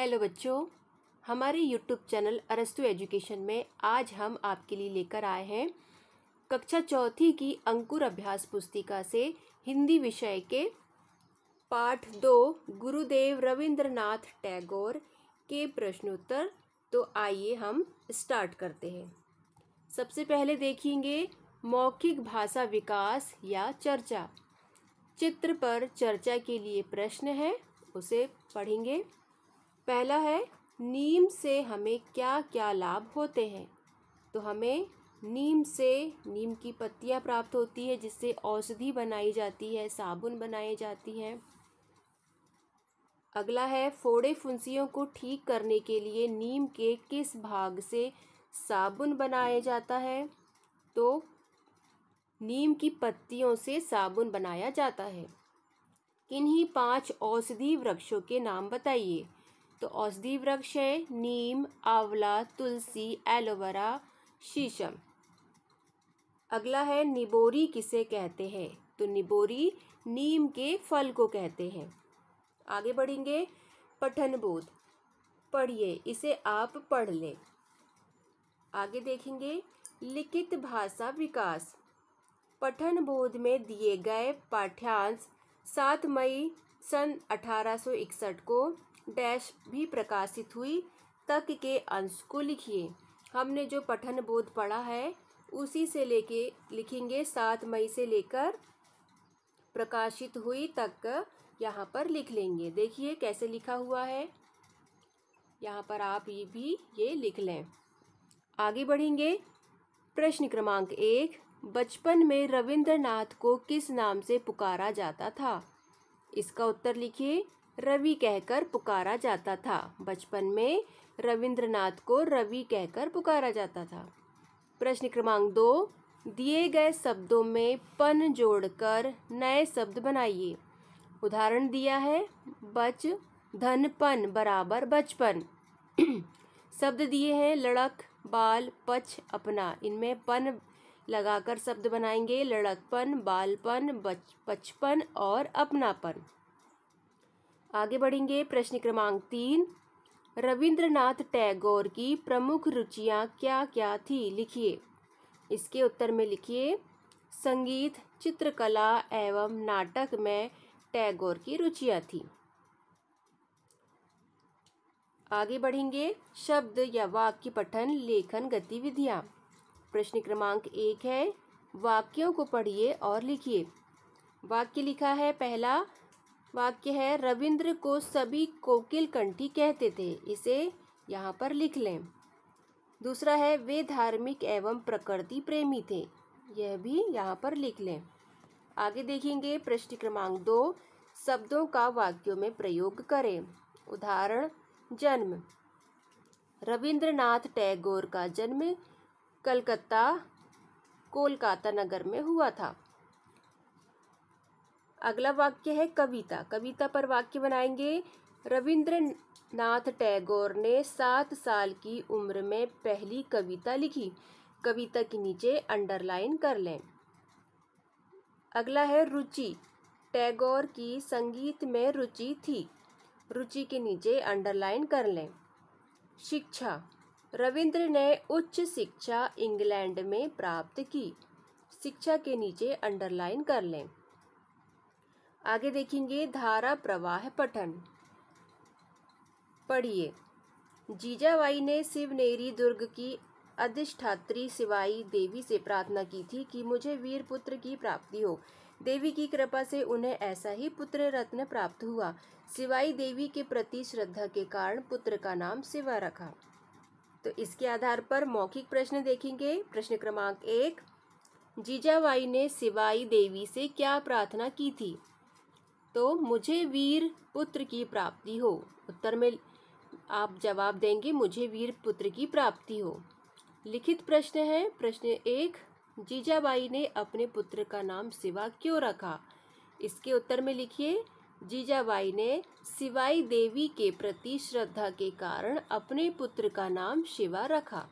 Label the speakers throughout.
Speaker 1: hello बच्चों हमारे YouTube channel अरस्तु एजुकेशन में आज हम आपके लिए लेकर आए हैं कक्षा चौथी की अंकुर अभ्यास पुस्तिका से हिंदी विषय के पाठ दो गुरुदेव रविंद्रनाथ टैगोर के प्रश्नोत्तर तो आइए हम स्टार्ट करते हैं सबसे पहले देखेंगे मौखिक भाषा विकास या चर्चा चित्र पर चर्चा के लिए प्रश्न है उसे पढ़ेंगे पहला है नीम से हमें क्या क्या लाभ होते हैं तो हमें नीम से नीम की पत्तियाँ प्राप्त होती है जिससे औषधि बनाई जाती है साबुन बनाई जाती हैं अगला है फोड़े फुंसियों को ठीक करने के लिए नीम के किस भाग से साबुन बनाया जाता है तो नीम की पत्तियों से साबुन बनाया जाता है किन्हीं पांच औषधि वृक्षों के नाम बताइए तो औषधि वृक्ष है नीम आंवला तुलसी एलोवेरा शीशम अगला है निबोरी किसे कहते हैं तो निबोरी नीम के फल को कहते हैं आगे बढ़ेंगे पठन बोध पढ़िए इसे आप पढ़ लें आगे देखेंगे लिखित भाषा विकास पठन बोध में दिए गए पाठ्यांश सात मई सन इकसठ को डैश भी प्रकाशित हुई तक के अंश को लिखिए हमने जो पठन बोध पढ़ा है उसी से लेके लिखेंगे सात मई से लेकर प्रकाशित हुई तक यहाँ पर लिख लेंगे देखिए कैसे लिखा हुआ है यहाँ पर आप ये भी ये लिख लें आगे बढ़ेंगे प्रश्न क्रमांक एक बचपन में रविंद्रनाथ को किस नाम से पुकारा जाता था इसका उत्तर लिखिए रवि कहकर पुकारा जाता था बचपन में रविंद्रनाथ को रवि कहकर पुकारा जाता था प्रश्न क्रमांक दो दिए गए शब्दों में पन जोड़कर नए शब्द बनाइए उदाहरण दिया है बच धनपन बराबर बचपन शब्द दिए हैं लड़क बाल पच अपना इनमें पन लगाकर शब्द बनाएंगे लड़कपन बालपन बच पचपन और अपनापन आगे बढ़ेंगे प्रश्न क्रमांक तीन रविंद्रनाथ टैगोर की प्रमुख रुचियां क्या क्या थी लिखिए इसके उत्तर में लिखिए संगीत चित्रकला एवं नाटक में टैगोर की रुचियां थी आगे बढ़ेंगे शब्द या वाक्य पठन लेखन गतिविधियाँ प्रश्न क्रमांक एक है वाक्यों को पढ़िए और लिखिए वाक्य लिखा है पहला वाक्य है रविंद्र को सभी कोकिल कंठी कहते थे इसे यहाँ पर लिख लें दूसरा है वे धार्मिक एवं प्रकृति प्रेमी थे यह भी यहाँ पर लिख लें आगे देखेंगे प्रश्न क्रमांक दो शब्दों का वाक्यों में प्रयोग करें उदाहरण जन्म रविंद्रनाथ टैगोर का जन्म कलकत्ता कोलकाता नगर में हुआ था अगला वाक्य है कविता कविता पर वाक्य बनाएंगे रविंद्र नाथ टैगोर ने सात साल की उम्र में पहली कविता लिखी कविता के नीचे अंडरलाइन कर लें अगला है रुचि टैगोर की संगीत में रुचि थी रुचि के नीचे अंडरलाइन कर लें शिक्षा रविंद्र ने उच्च शिक्षा इंग्लैंड में प्राप्त की शिक्षा के नीचे अंडरलाइन कर लें आगे देखेंगे धारा प्रवाह पठन पढ़िए जीजाबाई ने शिवनेरी दुर्ग की अधिष्ठात्री शिवाई देवी से प्रार्थना की थी कि मुझे वीर पुत्र की प्राप्ति हो देवी की कृपा से उन्हें ऐसा ही पुत्र रत्न प्राप्त हुआ शिवाई देवी के प्रति श्रद्धा के कारण पुत्र का नाम शिवा रखा तो इसके आधार पर मौखिक प्रश्न देखेंगे प्रश्न क्रमांक एक जीजाबाई ने शिवाई देवी से क्या प्रार्थना की थी तो मुझे वीर पुत्र की प्राप्ति हो उत्तर में आप जवाब देंगे मुझे वीर पुत्र की प्राप्ति हो लिखित प्रश्न है प्रश्न एक जीजाबाई ने अपने पुत्र का नाम सिवा क्यों रखा इसके उत्तर में लिखिए जीजाबाई ने सिवाई देवी के प्रति श्रद्धा के कारण अपने पुत्र का नाम शिवा रखा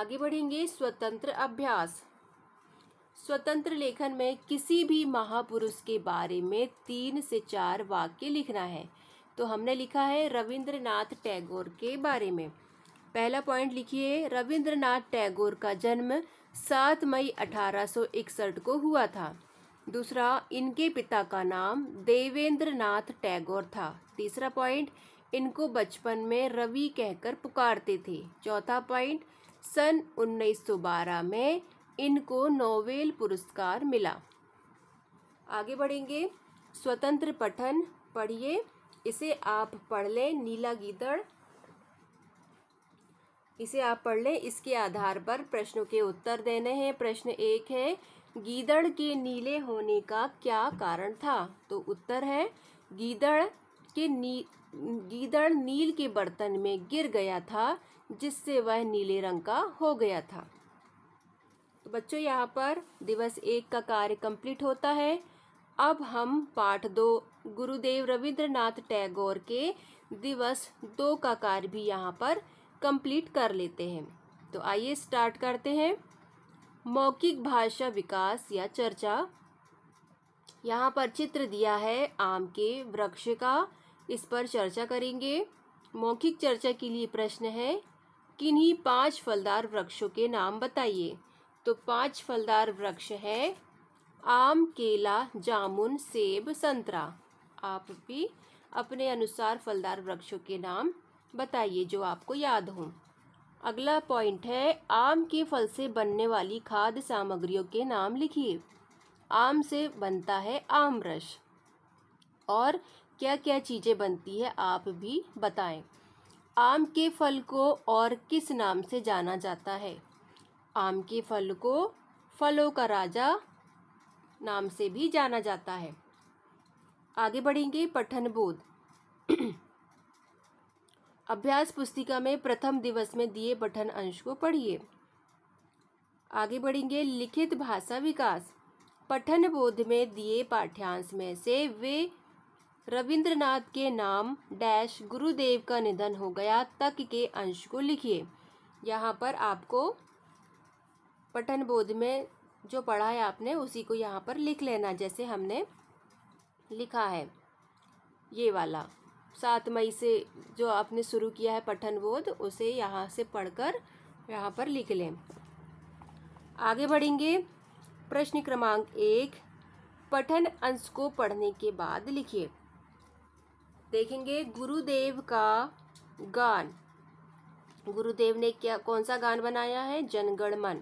Speaker 1: आगे बढ़ेंगे स्वतंत्र अभ्यास स्वतंत्र लेखन में किसी भी महापुरुष के बारे में तीन से चार वाक्य लिखना है तो हमने लिखा है रविंद्रनाथ टैगोर के बारे में पहला पॉइंट लिखिए रविंद्रनाथ टैगोर का जन्म सात मई अठारह को हुआ था दूसरा इनके पिता का नाम देवेंद्र नाथ टैगोर था तीसरा पॉइंट इनको बचपन में रवि कहकर पुकारते थे चौथा पॉइंट सन 1912 में इनको नोबेल पुरस्कार मिला आगे बढ़ेंगे स्वतंत्र पठन पढ़िए इसे आप पढ़ लें नीला गीदड़ इसे आप पढ़ लें इसके आधार पर प्रश्नों के उत्तर देने हैं प्रश्न एक है गीदड़ के नीले होने का क्या कारण था तो उत्तर है गीदड़ के नी गीदड़ नील के बर्तन में गिर गया था जिससे वह नीले रंग का हो गया था बच्चों यहाँ पर दिवस एक का कार्य कंप्लीट होता है अब हम पाठ दो गुरुदेव रविंद्रनाथ टैगोर के दिवस दो का कार्य भी यहाँ पर कंप्लीट कर लेते हैं तो आइए स्टार्ट करते हैं मौखिक भाषा विकास या चर्चा यहाँ पर चित्र दिया है आम के वृक्ष का इस पर चर्चा करेंगे मौखिक चर्चा के लिए प्रश्न है किन्हीं पांच फलदार वृक्षों के नाम बताइए तो पांच फलदार वृक्ष है आम केला जामुन सेब संतरा आप भी अपने अनुसार फलदार वृक्षों के नाम बताइए जो आपको याद हों अगला पॉइंट है आम के फल से बनने वाली खाद्य सामग्रियों के नाम लिखिए आम से बनता है आम रस और क्या क्या चीज़ें बनती है आप भी बताएं आम के फल को और किस नाम से जाना जाता है आम के फल को फलों का राजा नाम से भी जाना जाता है आगे बढ़ेंगे पठन बोध अभ्यास पुस्तिका में प्रथम दिवस में दिए पठन अंश को पढ़िए आगे बढ़ेंगे लिखित भाषा विकास पठन बोध में दिए पाठ्यांश में से वे रविंद्रनाथ के नाम डैश गुरुदेव का निधन हो गया तक के अंश को लिखिए यहाँ पर आपको पठन बोध में जो पढ़ा है आपने उसी को यहाँ पर लिख लेना जैसे हमने लिखा है ये वाला सात मई से जो आपने शुरू किया है पठन बोध उसे यहाँ से पढ़कर यहाँ पर लिख लें आगे बढ़ेंगे प्रश्न क्रमांक एक पठन अंश को पढ़ने के बाद लिखिए देखेंगे गुरुदेव का गान गुरुदेव ने क्या कौन सा गान बनाया है जनगणमन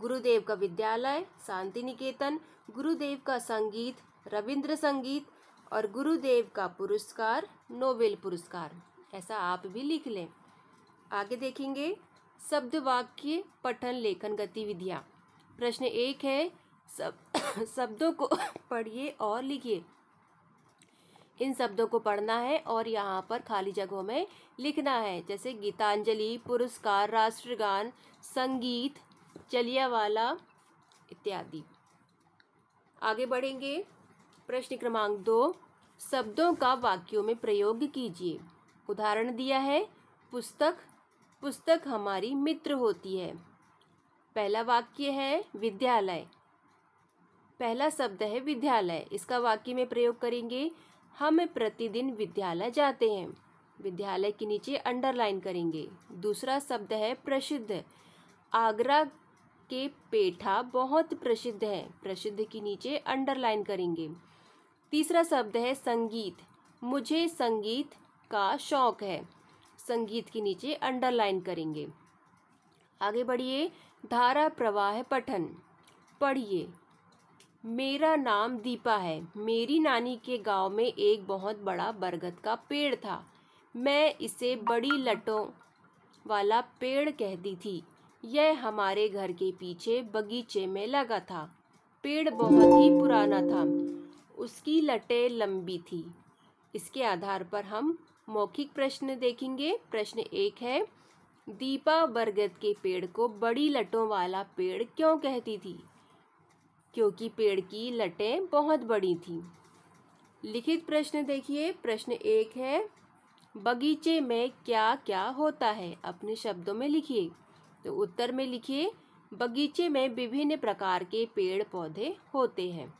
Speaker 1: गुरुदेव का विद्यालय शांति निकेतन गुरुदेव का संगीत रविंद्र संगीत और गुरुदेव का पुरस्कार नोबेल पुरस्कार ऐसा आप भी लिख लें आगे देखेंगे शब्द वाक्य पठन लेखन गतिविधियाँ प्रश्न एक है सब शब्दों को पढ़िए और लिखिए इन शब्दों को पढ़ना है और यहाँ पर खाली जगहों में लिखना है जैसे गीतांजलि पुरस्कार राष्ट्रगान संगीत वाला इत्यादि आगे बढ़ेंगे प्रश्न क्रमांक दो शब्दों का वाक्यों में प्रयोग कीजिए उदाहरण दिया है पुस्तक पुस्तक हमारी मित्र होती है पहला वाक्य है विद्यालय पहला शब्द है विद्यालय इसका वाक्य में प्रयोग करेंगे हम प्रतिदिन विद्यालय जाते हैं विद्यालय के नीचे अंडरलाइन करेंगे दूसरा शब्द है प्रसिद्ध आगरा के पेठा बहुत प्रसिद्ध है प्रसिद्ध के नीचे अंडरलाइन करेंगे तीसरा शब्द है संगीत मुझे संगीत का शौक है संगीत के नीचे अंडरलाइन करेंगे आगे बढ़िए धारा प्रवाह पठन पढ़िए मेरा नाम दीपा है मेरी नानी के गांव में एक बहुत बड़ा बरगद का पेड़ था मैं इसे बड़ी लटों वाला पेड़ कहती थी यह हमारे घर के पीछे बगीचे में लगा था पेड़ बहुत ही पुराना था उसकी लटें लंबी थी इसके आधार पर हम मौखिक प्रश्न देखेंगे प्रश्न एक है दीपा बरगद के पेड़ को बड़ी लटों वाला पेड़ क्यों कहती थी क्योंकि पेड़ की लटें बहुत बड़ी थी लिखित प्रश्न देखिए प्रश्न एक है बगीचे में क्या क्या होता है अपने शब्दों में लिखिए तो उत्तर में लिखिए बगीचे में विभिन्न प्रकार के पेड़ पौधे होते हैं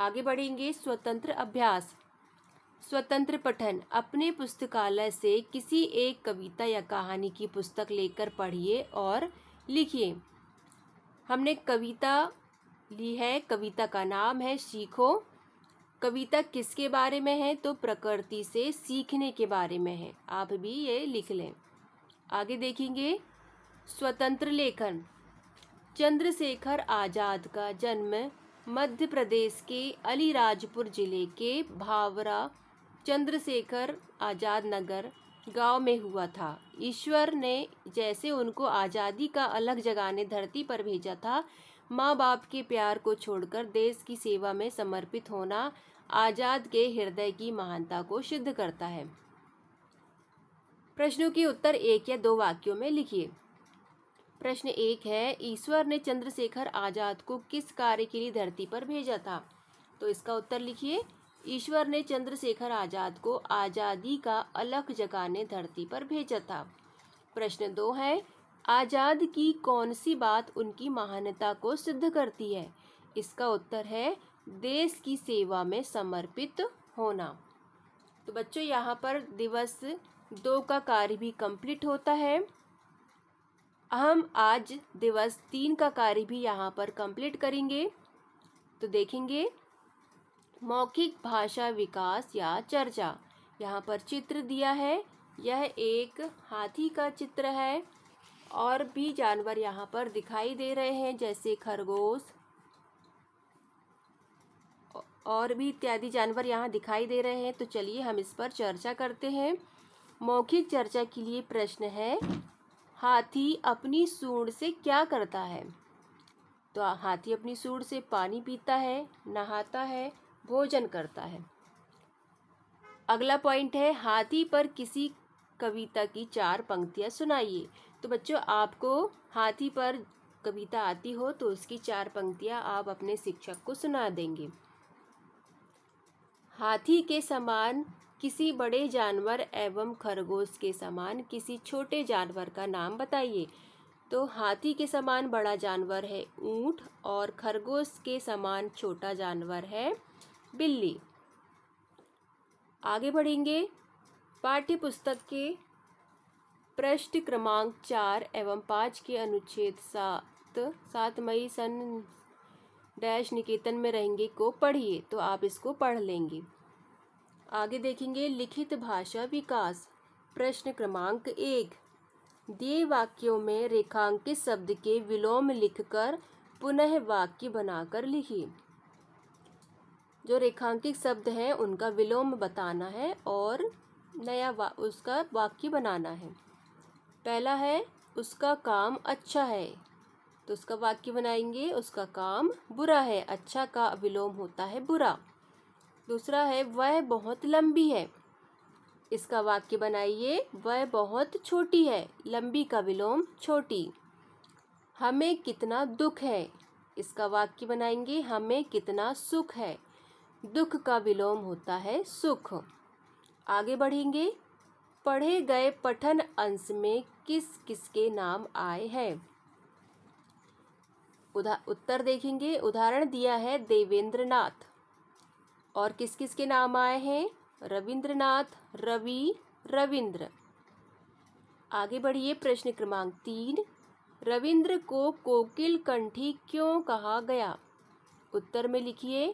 Speaker 1: आगे बढ़ेंगे स्वतंत्र अभ्यास स्वतंत्र पठन अपने पुस्तकालय से किसी एक कविता या कहानी की पुस्तक लेकर पढ़िए और लिखिए हमने कविता ली है कविता का नाम है सीखो कविता किसके बारे में है तो प्रकृति से सीखने के बारे में है आप भी ये लिख लें आगे देखेंगे स्वतंत्र लेखन चंद्रशेखर आज़ाद का जन्म मध्य प्रदेश के अलीराजपुर जिले के भावरा चंद्रशेखर आज़ाद नगर गांव में हुआ था ईश्वर ने जैसे उनको आज़ादी का अलग जगाने धरती पर भेजा था माँ बाप के प्यार को छोड़कर देश की सेवा में समर्पित होना आज़ाद के हृदय की महानता को सिद्ध करता है प्रश्नों के उत्तर एक या दो वाक्यों में लिखिए प्रश्न एक है ईश्वर ने चंद्रशेखर आज़ाद को किस कार्य के लिए धरती पर भेजा था तो इसका उत्तर लिखिए ईश्वर ने चंद्रशेखर आज़ाद को आज़ादी का अलग जगाने धरती पर भेजा था प्रश्न दो है आज़ाद की कौन सी बात उनकी महानता को सिद्ध करती है इसका उत्तर है देश की सेवा में समर्पित होना तो बच्चों यहाँ पर दिवस दो का कार्य भी कंप्लीट होता है हम आज दिवस तीन का कार्य भी यहाँ पर कंप्लीट करेंगे तो देखेंगे मौखिक भाषा विकास या चर्चा यहाँ पर चित्र दिया है यह एक हाथी का चित्र है और भी जानवर यहाँ पर दिखाई दे रहे हैं जैसे खरगोश और भी इत्यादि जानवर यहाँ दिखाई दे रहे हैं तो चलिए हम इस पर चर्चा करते हैं मौखिक चर्चा के लिए प्रश्न है हाथी अपनी सूंड से क्या करता है तो हाथी अपनी सूंड से पानी पीता है नहाता है भोजन करता है अगला पॉइंट है हाथी पर किसी कविता की चार पंक्तियाँ सुनाइए तो बच्चों आपको हाथी पर कविता आती हो तो उसकी चार पंक्तियाँ आप अपने शिक्षक को सुना देंगे हाथी के समान किसी बड़े जानवर एवं खरगोश के समान किसी छोटे जानवर का नाम बताइए तो हाथी के समान बड़ा जानवर है ऊँट और खरगोश के समान छोटा जानवर है बिल्ली आगे बढ़ेंगे पाठ्य पुस्तक के पृष्ठ क्रमांक चार एवं पाँच के अनुच्छेद सात सात मई सन डैश निकेतन में रहेंगे को पढ़िए तो आप इसको पढ़ लेंगे आगे देखेंगे लिखित भाषा विकास प्रश्न क्रमांक एक दिए वाक्यों में रेखांकित शब्द के विलोम लिखकर पुनः वाक्य बनाकर लिखिए जो रेखांकित शब्द हैं उनका विलोम बताना है और नया वा, उसका वाक्य बनाना है पहला है उसका काम अच्छा है तो उसका वाक्य बनाएंगे उसका काम बुरा है अच्छा का विलोम होता है बुरा दूसरा है वह बहुत लंबी है इसका वाक्य बनाइए वह बहुत छोटी है लंबी का विलोम छोटी हमें कितना दुख है इसका वाक्य बनाएंगे हमें कितना सुख है दुख का विलोम होता है सुख आगे बढ़ेंगे पढ़े गए पठन अंश में किस किस के नाम आए हैं उदा उत्तर देखेंगे उदाहरण दिया है देवेंद्र नाथ और किस किस के नाम आए हैं रविंद्रनाथ रवि रविंद्र आगे बढ़िए प्रश्न क्रमांक तीन रविंद्र को कोकिल कंठी क्यों कहा गया उत्तर में लिखिए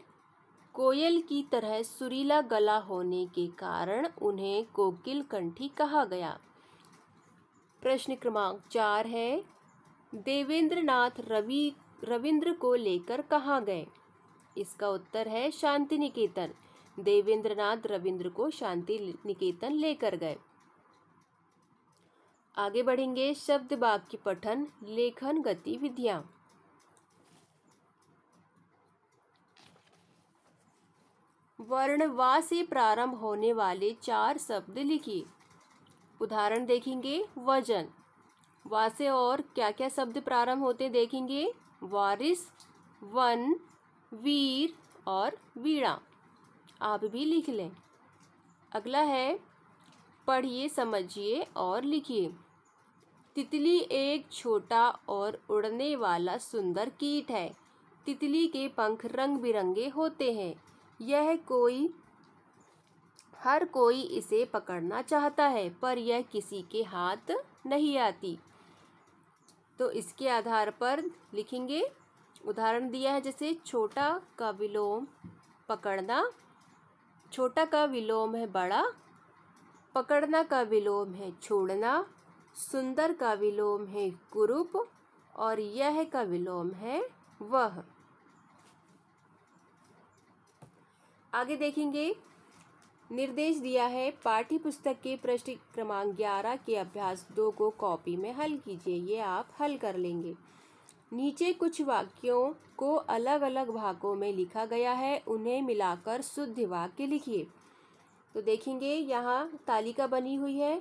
Speaker 1: कोयल की तरह सुरीला गला होने के कारण उन्हें कोकिल कंठी कहा गया प्रश्न क्रमांक चार है देवेंद्रनाथ रवि रविंद्र को लेकर कहाँ गए इसका उत्तर है शांति निकेतन देवेंद्रनाथ रविंद्र को शांति निकेतन लेकर गए आगे बढ़ेंगे शब्द वाक्य पठन लेखन गतिविधियां वर्ण वा से प्रारंभ होने वाले चार शब्द लिखिए उदाहरण देखेंगे वजन वा से और क्या क्या शब्द प्रारंभ होते देखेंगे वारिस वन वीर और वीणा आप भी लिख लें अगला है पढ़िए समझिए और लिखिए तितली एक छोटा और उड़ने वाला सुंदर कीट है तितली के पंख रंग बिरंगे होते हैं यह कोई हर कोई इसे पकड़ना चाहता है पर यह किसी के हाथ नहीं आती तो इसके आधार पर लिखेंगे उदाहरण दिया है जैसे छोटा का विलोम पकड़ना छोटा का विलोम है बड़ा पकड़ना का विलोम है छोड़ना सुंदर का विलोम है कुरूप और यह का विलोम है वह आगे देखेंगे निर्देश दिया है पाठ्य पुस्तक के प्रश्न क्रमांक ग्यारह के अभ्यास दो को कॉपी में हल कीजिए ये आप हल कर लेंगे नीचे कुछ वाक्यों को अलग अलग भागों में लिखा गया है उन्हें मिलाकर शुद्ध वाक्य लिखिए तो देखेंगे यहाँ तालिका बनी हुई है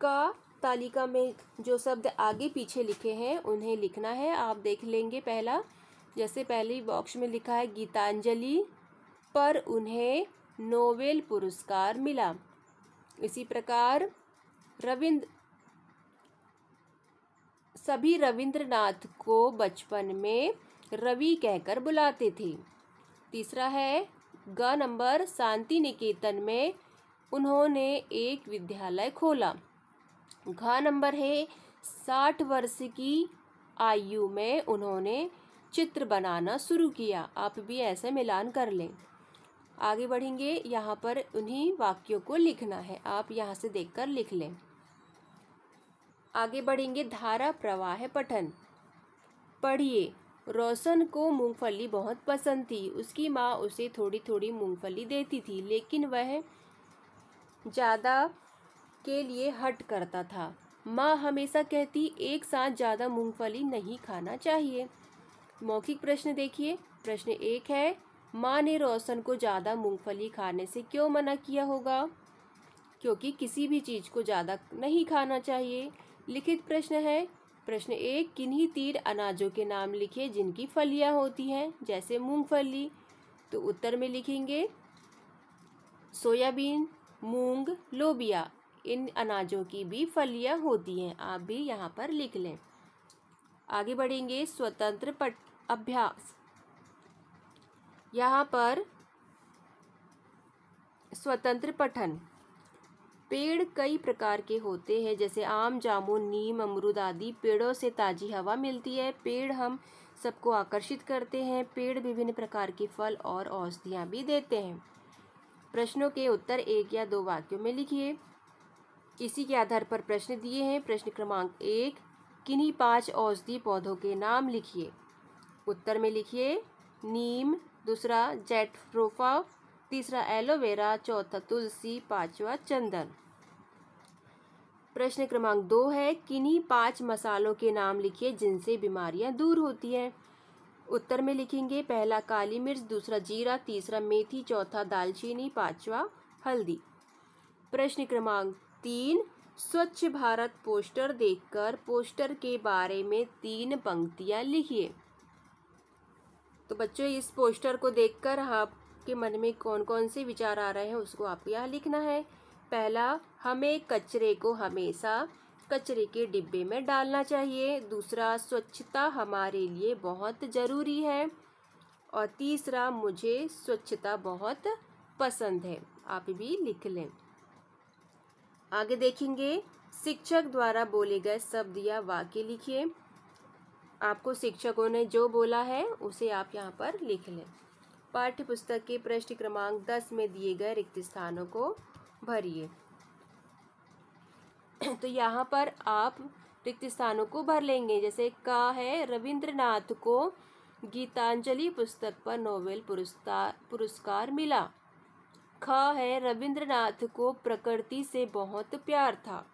Speaker 1: का तालिका में जो शब्द आगे पीछे लिखे हैं उन्हें लिखना है आप देख लेंगे पहला जैसे पहले बॉक्स में लिखा है गीतांजलि पर उन्हें नोबेल पुरस्कार मिला इसी प्रकार रविंद्र सभी रविंद्रनाथ को बचपन में रवि कहकर बुलाते थे तीसरा है ग नंबर शांति निकेतन में उन्होंने एक विद्यालय खोला घ नंबर है साठ वर्ष की आयु में उन्होंने चित्र बनाना शुरू किया आप भी ऐसे मिलान कर लें आगे बढ़ेंगे यहाँ पर उन्हीं वाक्यों को लिखना है आप यहाँ से देखकर लिख लें आगे बढ़ेंगे धारा प्रवाह पठन पढ़िए रोशन को मूंगफली बहुत पसंद थी उसकी माँ उसे थोड़ी थोड़ी मूंगफली देती थी लेकिन वह ज़्यादा के लिए हट करता था माँ हमेशा कहती एक साथ ज़्यादा मूंगफली नहीं खाना चाहिए मौखिक प्रश्न देखिए प्रश्न एक है माँ ने रोशन को ज़्यादा मूंगफली खाने से क्यों मना किया होगा क्योंकि किसी भी चीज़ को ज़्यादा नहीं खाना चाहिए लिखित प्रश्न है प्रश्न एक किन्हीं तीन अनाजों के नाम लिखिए जिनकी फलियां होती हैं जैसे मूंगफली तो उत्तर में लिखेंगे सोयाबीन मूंग लोबिया इन अनाजों की भी फलियां होती हैं आप भी यहाँ पर लिख लें आगे बढ़ेंगे स्वतंत्र पट अभ्यास यहाँ पर स्वतंत्र पठन पेड़ कई प्रकार के होते हैं जैसे आम जामुन नीम अमरूद आदि पेड़ों से ताज़ी हवा मिलती है पेड़ हम सबको आकर्षित करते हैं पेड़ विभिन्न प्रकार के फल और औषधियाँ भी देते हैं प्रश्नों के उत्तर एक या दो वाक्यों में लिखिए इसी के आधार पर प्रश्न दिए हैं प्रश्न क्रमांक एक किन्हीं पांच औषधि पौधों के नाम लिखिए उत्तर में लिखिए नीम दूसरा जेट्रोफा तीसरा एलोवेरा चौथा तुलसी पांचवा चंदन प्रश्न क्रमांक दो है किन्हीं पांच मसालों के नाम लिखिए जिनसे बीमारियां दूर होती हैं उत्तर में लिखेंगे पहला काली मिर्च दूसरा जीरा तीसरा मेथी चौथा दालचीनी पांचवा हल्दी प्रश्न क्रमांक तीन स्वच्छ भारत पोस्टर देखकर पोस्टर के बारे में तीन पंक्तियां लिखिए तो बच्चों इस पोस्टर को देखकर आप आपके मन में कौन कौन से विचार आ रहे हैं उसको आपको यहाँ लिखना है पहला हमें कचरे को हमेशा कचरे के डिब्बे में डालना चाहिए दूसरा स्वच्छता हमारे लिए बहुत ज़रूरी है और तीसरा मुझे स्वच्छता बहुत पसंद है आप भी लिख लें आगे देखेंगे शिक्षक द्वारा बोले गए शब्द या वाक्य लिखिए आपको शिक्षकों ने जो बोला है उसे आप यहाँ पर लिख लें पाठ्य पुस्तक के पृष्ठ क्रमांक दस में दिए गए रिक्त स्थानों को भरिए तो यहाँ पर आप रिक्त स्थानों को भर लेंगे जैसे का है रविंद्रनाथ को गीतांजलि पुस्तक पर नोबेल पुरस्कार पुरस्कार मिला ख है रविंद्रनाथ को प्रकृति से बहुत प्यार था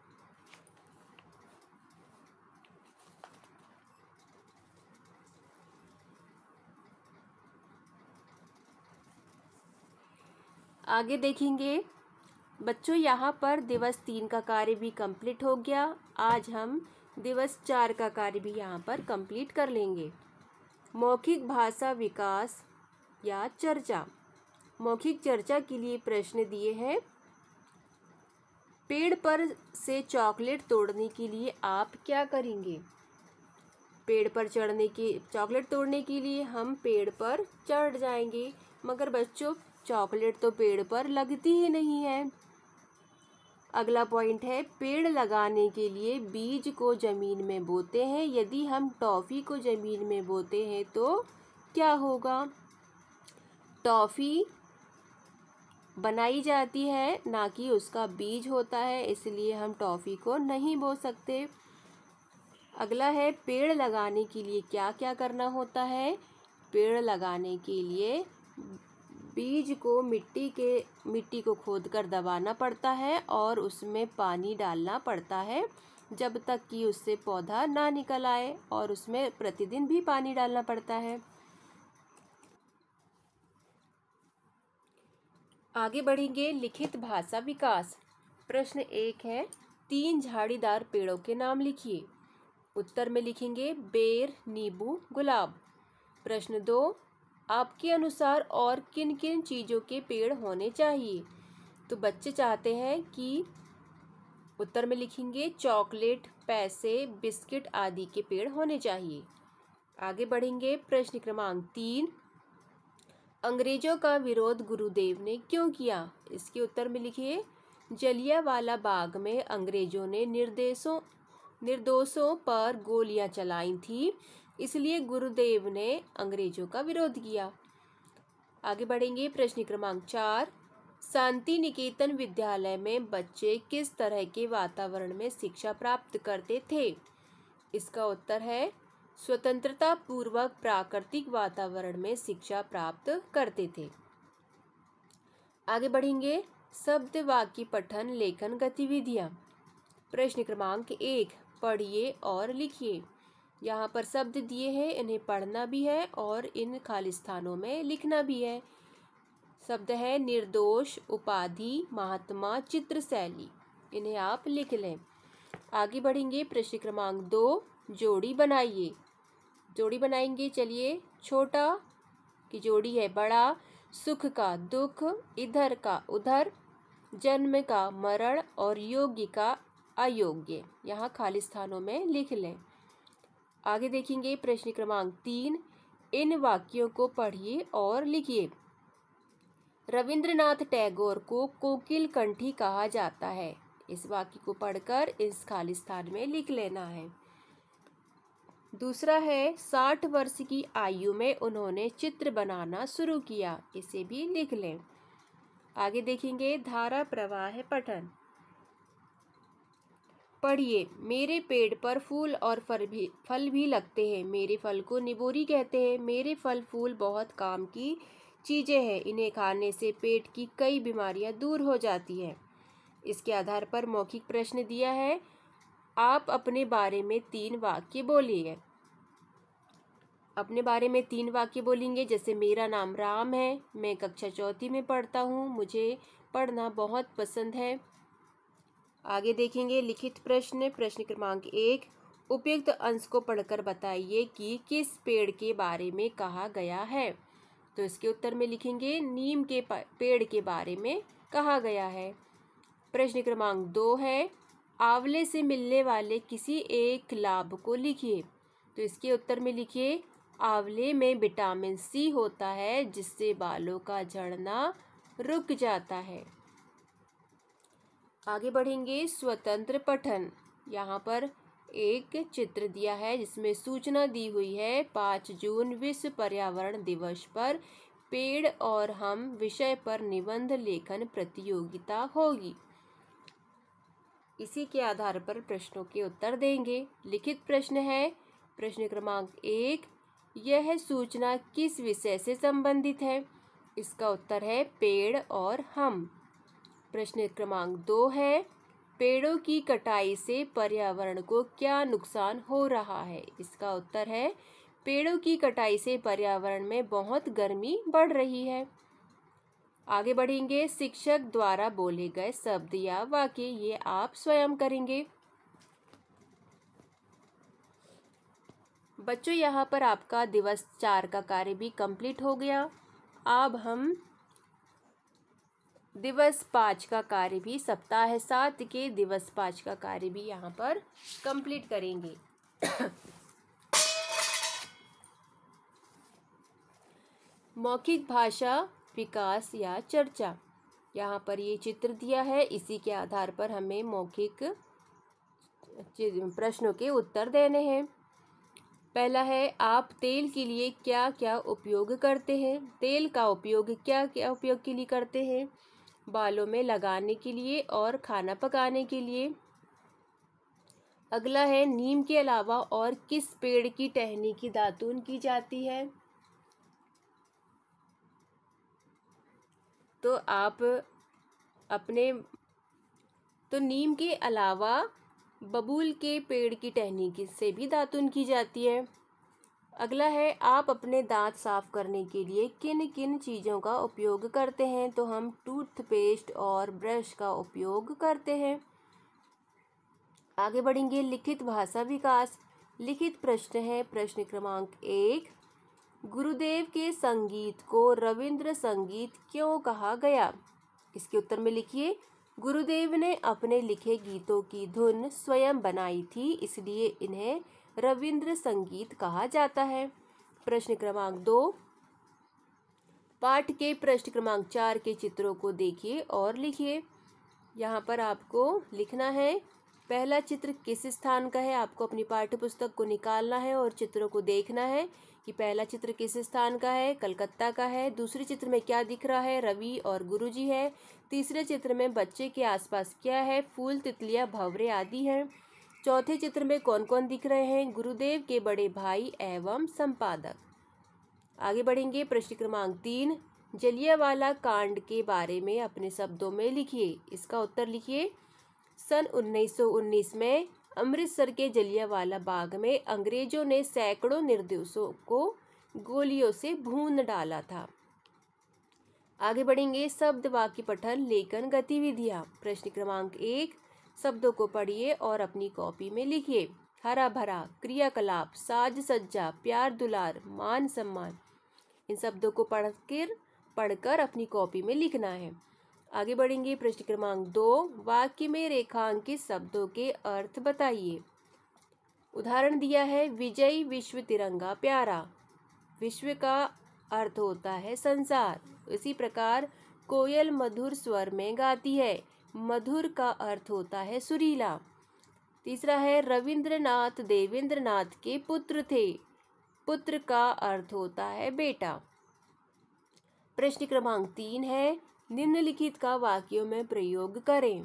Speaker 1: आगे देखेंगे बच्चों यहाँ पर दिवस तीन का कार्य भी कंप्लीट हो गया आज हम दिवस चार का कार्य भी यहाँ पर कंप्लीट कर लेंगे मौखिक भाषा विकास या चर्चा मौखिक चर्चा के लिए प्रश्न दिए हैं पेड़ पर से चॉकलेट तोड़ने के लिए आप क्या करेंगे पेड़ पर चढ़ने के चॉकलेट तोड़ने के लिए हम पेड़ पर चढ़ जाएंगे मगर बच्चों चॉकलेट तो पेड़ पर लगती ही नहीं है अगला पॉइंट है पेड़ लगाने के लिए बीज को ज़मीन में बोते हैं यदि हम टॉफ़ी को ज़मीन में बोते हैं तो क्या होगा टॉफ़ी बनाई जाती है ना कि उसका बीज होता है इसलिए हम टॉफ़ी को नहीं बो सकते अगला है पेड़ लगाने के लिए क्या क्या करना होता है पेड़ लगाने के लिए बीज को मिट्टी के मिट्टी को खोद कर दबाना पड़ता है और उसमें पानी डालना पड़ता है जब तक कि उससे पौधा ना निकल आए और उसमें प्रतिदिन भी पानी डालना पड़ता है आगे बढ़ेंगे लिखित भाषा विकास प्रश्न एक है तीन झाड़ीदार पेड़ों के नाम लिखिए उत्तर में लिखेंगे बेर नींबू गुलाब प्रश्न दो आपके अनुसार और किन किन चीज़ों के पेड़ होने चाहिए तो बच्चे चाहते हैं कि उत्तर में लिखेंगे चॉकलेट पैसे बिस्किट आदि के पेड़ होने चाहिए आगे बढ़ेंगे प्रश्न क्रमांक तीन अंग्रेजों का विरोध गुरुदेव ने क्यों किया इसके उत्तर में लिखिए जलियावाला बाग में अंग्रेजों ने निर्देशों निर्दोषों पर गोलियां चलाई थी इसलिए गुरुदेव ने अंग्रेजों का विरोध किया आगे बढ़ेंगे प्रश्न क्रमांक चार शांति निकेतन विद्यालय में बच्चे किस तरह के वातावरण में शिक्षा प्राप्त करते थे इसका उत्तर है स्वतंत्रता पूर्वक प्राकृतिक वातावरण में शिक्षा प्राप्त करते थे आगे बढ़ेंगे शब्द वाक्य पठन लेखन गतिविधियाँ प्रश्न क्रमांक एक पढ़िए और लिखिए यहाँ पर शब्द दिए हैं इन्हें पढ़ना भी है और इन खाली स्थानों में लिखना भी है शब्द है निर्दोष उपाधि महात्मा चित्र शैली इन्हें आप लिख लें आगे बढ़ेंगे प्रश्न क्रमांक दो जोड़ी बनाइए जोड़ी बनाएंगे चलिए छोटा की जोड़ी है बड़ा सुख का दुख इधर का उधर जन्म का मरण और योग्य का अयोग्य यहाँ खाली स्थानों में लिख लें आगे देखेंगे प्रश्न क्रमांक तीन इन वाक्यों को पढ़िए और लिखिए रविंद्रनाथ टैगोर को कोकिल कंठी कहा जाता है इस वाक्य को पढ़कर इस खाली स्थान में लिख लेना है दूसरा है साठ वर्ष की आयु में उन्होंने चित्र बनाना शुरू किया इसे भी लिख लें आगे देखेंगे धारा प्रवाह पठन पढ़िए मेरे पेड़ पर फूल और फल भी फल भी लगते हैं मेरे फल को निबोरी कहते हैं मेरे फल फूल बहुत काम की चीज़ें हैं इन्हें खाने से पेट की कई बीमारियां दूर हो जाती हैं इसके आधार पर मौखिक प्रश्न दिया है आप अपने बारे में तीन वाक्य बोलिए अपने बारे में तीन वाक्य बोलेंगे जैसे मेरा नाम राम है मैं कक्षा चौथी में पढ़ता हूँ मुझे पढ़ना बहुत पसंद है आगे देखेंगे लिखित प्रश्न प्रश्न क्रमांक एक उपयुक्त अंश को पढ़कर बताइए कि किस पेड़ के बारे में कहा गया है तो इसके उत्तर में लिखेंगे नीम के पेड़ के बारे में कहा गया है प्रश्न क्रमांक दो है आंवले से मिलने वाले किसी एक लाभ को लिखिए तो इसके उत्तर में लिखिए आंवले में विटामिन सी होता है जिससे बालों का झड़ना रुक जाता है आगे बढ़ेंगे स्वतंत्र पठन यहाँ पर एक चित्र दिया है जिसमें सूचना दी हुई है पाँच जून विश्व पर्यावरण दिवस पर पेड़ और हम विषय पर निबंध लेखन प्रतियोगिता होगी इसी के आधार पर प्रश्नों के उत्तर देंगे लिखित प्रश्न है प्रश्न क्रमांक एक यह सूचना किस विषय से संबंधित है इसका उत्तर है पेड़ और हम प्रश्न क्रमांक दो है पेड़ों की कटाई से पर्यावरण को क्या नुकसान हो रहा है इसका उत्तर है पेड़ों की कटाई से पर्यावरण में बहुत गर्मी बढ़ रही है आगे बढ़ेंगे शिक्षक द्वारा बोले गए शब्द या वाक्य ये आप स्वयं करेंगे बच्चों यहाँ पर आपका दिवस चार का कार्य भी कंप्लीट हो गया अब हम दिवस पाँच का कार्य भी सप्ताह सात के दिवस पाँच का कार्य भी यहाँ पर कंप्लीट करेंगे मौखिक भाषा विकास या चर्चा यहाँ पर ये चित्र दिया है इसी के आधार पर हमें मौखिक प्रश्नों के उत्तर देने हैं पहला है आप तेल के लिए क्या क्या उपयोग करते हैं तेल का उपयोग क्या क्या उपयोग के लिए करते हैं बालों में लगाने के लिए और खाना पकाने के लिए अगला है नीम के अलावा और किस पेड़ की टहनी की दातून की जाती है तो आप अपने तो नीम के अलावा बबूल के पेड़ की टहनी की से भी दातून की जाती है अगला है आप अपने दांत साफ करने के लिए किन किन चीज़ों का उपयोग करते हैं तो हम टूथपेस्ट और ब्रश का उपयोग करते हैं आगे बढ़ेंगे लिखित भाषा विकास लिखित प्रश्न है प्रश्न क्रमांक एक गुरुदेव के संगीत को रविंद्र संगीत क्यों कहा गया इसके उत्तर में लिखिए गुरुदेव ने अपने लिखे गीतों की धुन स्वयं बनाई थी इसलिए इन्हें रविंद्र संगीत कहा जाता है प्रश्न क्रमांक दो पाठ के प्रश्न क्रमांक चार के चित्रों को देखिए और लिखिए यहाँ पर आपको लिखना है पहला चित्र किस स्थान का है आपको अपनी पाठ्य पुस्तक को निकालना है और चित्रों को देखना है कि पहला चित्र किस स्थान का है कलकत्ता का है दूसरे चित्र में क्या दिख रहा है रवि और गुरुजी है तीसरे चित्र में बच्चे के आसपास क्या है फूल तितलियाँ भंवरे आदि हैं चौथे चित्र में कौन कौन दिख रहे हैं गुरुदेव के बड़े भाई एवं संपादक आगे बढ़ेंगे प्रश्न क्रमांक तीन जलियावाला कांड के बारे में अपने शब्दों में लिखिए इसका उत्तर लिखिए सन 1919 में अमृतसर के जलियावाला बाग में अंग्रेजों ने सैकड़ों निर्दोषों को गोलियों से भून डाला था आगे बढ़ेंगे शब्द वाक्य पठन लेखन गतिविधियाँ प्रश्न क्रमांक एक शब्दों को पढ़िए और अपनी कॉपी में लिखिए हरा भरा क्रियाकलाप साज सज्जा प्यार दुलार मान सम्मान इन शब्दों को पढ़कर पढ़कर अपनी कॉपी में लिखना है आगे बढ़ेंगे प्रश्न क्रमांक दो वाक्य में रेखांकित शब्दों के अर्थ बताइए उदाहरण दिया है विजय विश्व तिरंगा प्यारा विश्व का अर्थ होता है संसार इसी प्रकार कोयल मधुर स्वर में गाती है मधुर का अर्थ होता है सुरीला तीसरा है रविंद्रनाथ देवेंद्रनाथ के पुत्र थे पुत्र का अर्थ होता है बेटा प्रश्न क्रमांक तीन है निम्नलिखित का वाक्यों में प्रयोग करें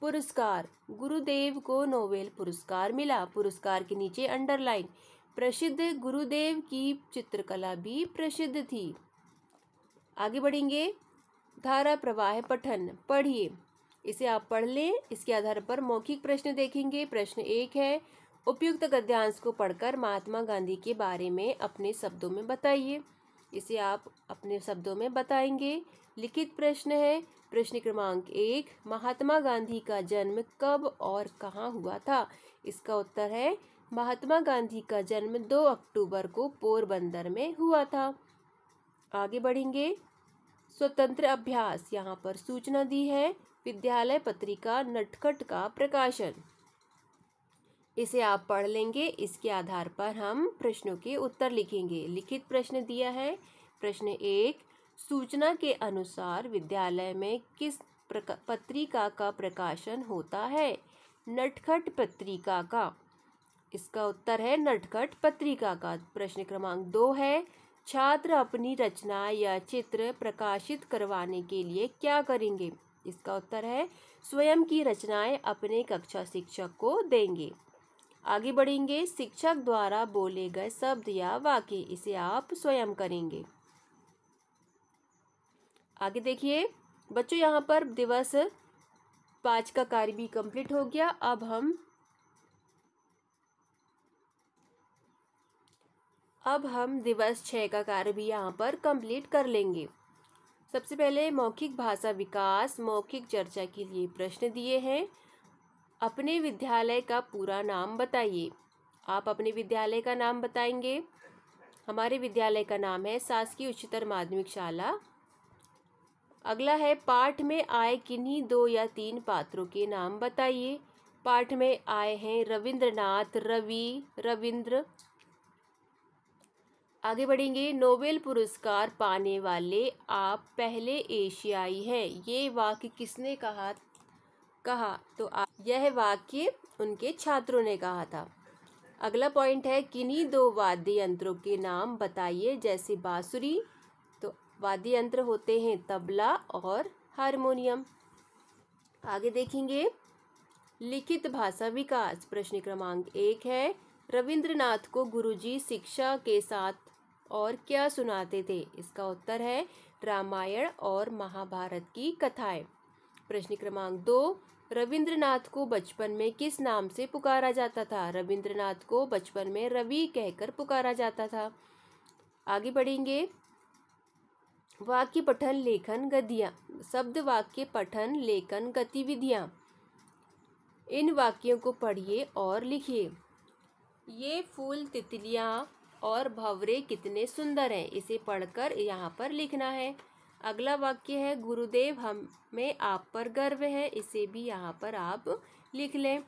Speaker 1: पुरस्कार गुरुदेव को नोबेल पुरस्कार मिला पुरस्कार के नीचे अंडरलाइन प्रसिद्ध गुरुदेव की चित्रकला भी प्रसिद्ध थी आगे बढ़ेंगे धारा प्रवाह पठन पढ़िए इसे आप पढ़ लें इसके आधार पर मौखिक प्रश्न देखेंगे प्रश्न एक है उपयुक्त गद्यांश को पढ़कर महात्मा गांधी के बारे में अपने शब्दों में बताइए इसे आप अपने शब्दों में बताएंगे लिखित प्रश्न है प्रश्न क्रमांक एक महात्मा गांधी का जन्म कब और कहाँ हुआ था इसका उत्तर है महात्मा गांधी का जन्म दो अक्टूबर को पोरबंदर में हुआ था आगे बढ़ेंगे स्वतंत्र अभ्यास यहाँ पर सूचना दी है विद्यालय पत्रिका नटखट का प्रकाशन इसे आप पढ़ लेंगे इसके आधार पर हम प्रश्नों के उत्तर लिखेंगे लिखित प्रश्न दिया है प्रश्न एक सूचना के अनुसार विद्यालय में किस पत्रिका का प्रकाशन होता है नटखट पत्रिका का इसका उत्तर है नटखट पत्रिका का प्रश्न क्रमांक दो है छात्र अपनी रचना या चित्र प्रकाशित करवाने के लिए क्या करेंगे इसका उत्तर है स्वयं की रचनाएं अपने कक्षा शिक्षक को देंगे आगे बढ़ेंगे शिक्षक द्वारा बोले गए शब्द या वाक्य इसे आप स्वयं करेंगे आगे देखिए बच्चों यहाँ पर दिवस पाँच का कार्य भी कंप्लीट हो गया अब हम अब हम दिवस छः का कार्य भी यहाँ पर कंप्लीट कर लेंगे सबसे पहले मौखिक भाषा विकास मौखिक चर्चा के लिए प्रश्न दिए हैं अपने विद्यालय का पूरा नाम बताइए आप अपने विद्यालय का नाम बताएंगे हमारे विद्यालय का नाम है शासकीय उच्चतर माध्यमिक शाला अगला है पाठ में आए किन्हीं दो या तीन पात्रों के नाम बताइए पाठ में आए हैं रविंद्रनाथ रवि रविंद्र आगे बढ़ेंगे नोबेल पुरस्कार पाने वाले आप पहले एशियाई हैं ये वाक्य किसने कहा कहा तो आप यह वाक्य उनके छात्रों ने कहा था अगला पॉइंट है किन्हीं दो वाद्य यंत्रों के नाम बताइए जैसे बांसुरी तो वाद्य यंत्र होते हैं तबला और हारमोनियम आगे देखेंगे लिखित भाषा विकास प्रश्न क्रमांक एक है रविंद्रनाथ को गुरुजी शिक्षा के साथ और क्या सुनाते थे इसका उत्तर है रामायण और महाभारत की कथाएं प्रश्न क्रमांक दो रविंद्रनाथ को बचपन में किस नाम से पुकारा जाता था रविंद्रनाथ को बचपन में रवि कहकर पुकारा जाता था आगे बढ़ेंगे वाक्य पठन लेखन गतियाँ शब्द वाक्य पठन लेखन गतिविधियाँ इन वाक्यों को पढ़िए और लिखिए ये फूल तितलियाँ और भवरे कितने सुंदर हैं इसे पढ़कर यहाँ पर लिखना है अगला वाक्य है गुरुदेव हम में आप पर गर्व है इसे भी यहाँ पर आप लिख लें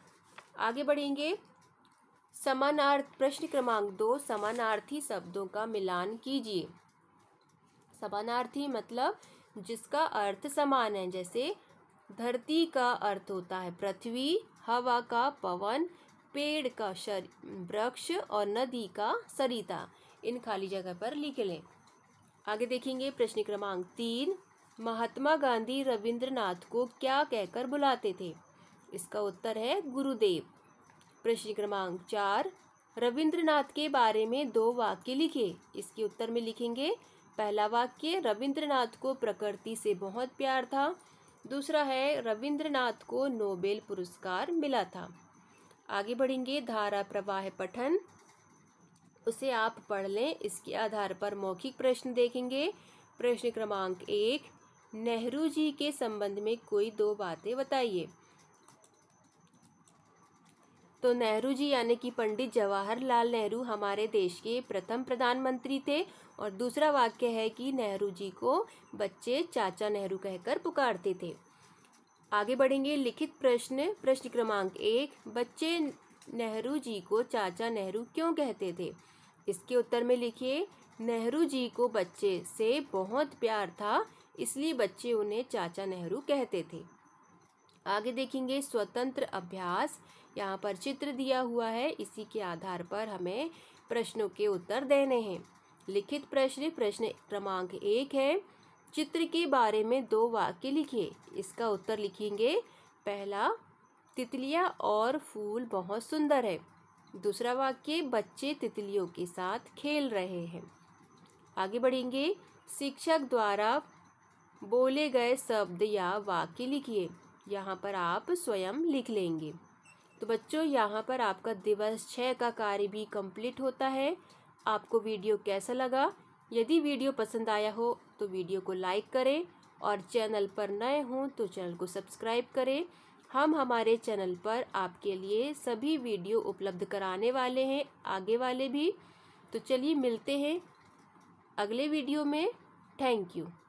Speaker 1: आगे बढ़ेंगे समानार्थ प्रश्न क्रमांक दो समानार्थी शब्दों का मिलान कीजिए समानार्थी मतलब जिसका अर्थ समान है जैसे धरती का अर्थ होता है पृथ्वी हवा का पवन पेड़ का शर वृक्ष और नदी का सरिता इन खाली जगह पर लिख लें आगे देखेंगे प्रश्न क्रमांक तीन महात्मा गांधी रविंद्रनाथ को क्या कहकर बुलाते थे इसका उत्तर है गुरुदेव प्रश्न क्रमांक चार रविंद्रनाथ के बारे में दो वाक्य लिखे इसके उत्तर में लिखेंगे पहला वाक्य रविंद्रनाथ को प्रकृति से बहुत प्यार था दूसरा है रविंद्रनाथ को नोबेल पुरस्कार मिला था आगे बढ़ेंगे धारा प्रवाह पठन उसे आप पढ़ लें इसके आधार पर मौखिक प्रश्न देखेंगे प्रश्न क्रमांक एक नेहरू जी के संबंध में कोई दो बातें बताइए तो नेहरू जी यानी कि पंडित जवाहरलाल नेहरू हमारे देश के प्रथम प्रधानमंत्री थे और दूसरा वाक्य है कि नेहरू जी को बच्चे चाचा नेहरू कहकर पुकारते थे आगे बढ़ेंगे लिखित प्रश्न प्रश्न क्रमांक एक बच्चे नेहरू जी को चाचा नेहरू क्यों कहते थे इसके उत्तर में लिखिए नेहरू जी को बच्चे से बहुत प्यार था इसलिए बच्चे उन्हें चाचा नेहरू कहते थे आगे देखेंगे स्वतंत्र अभ्यास यहाँ पर चित्र दिया हुआ है इसी के आधार पर हमें प्रश्नों के उत्तर देने हैं लिखित प्रश्न प्रश्न क्रमांक एक है चित्र के बारे में दो वाक्य लिखिए इसका उत्तर लिखेंगे पहला तितलियाँ और फूल बहुत सुंदर है दूसरा वाक्य बच्चे तितलियों के साथ खेल रहे हैं आगे बढ़ेंगे शिक्षक द्वारा बोले गए शब्द या वाक्य लिखिए यहाँ पर आप स्वयं लिख लेंगे तो बच्चों यहाँ पर आपका दिवस छः का कार्य भी कंप्लीट होता है आपको वीडियो कैसा लगा यदि वीडियो पसंद आया हो तो वीडियो को लाइक करें और चैनल पर नए हों तो चैनल को सब्सक्राइब करें हम हमारे चैनल पर आपके लिए सभी वीडियो उपलब्ध कराने वाले हैं आगे वाले भी तो चलिए मिलते हैं अगले वीडियो में थैंक यू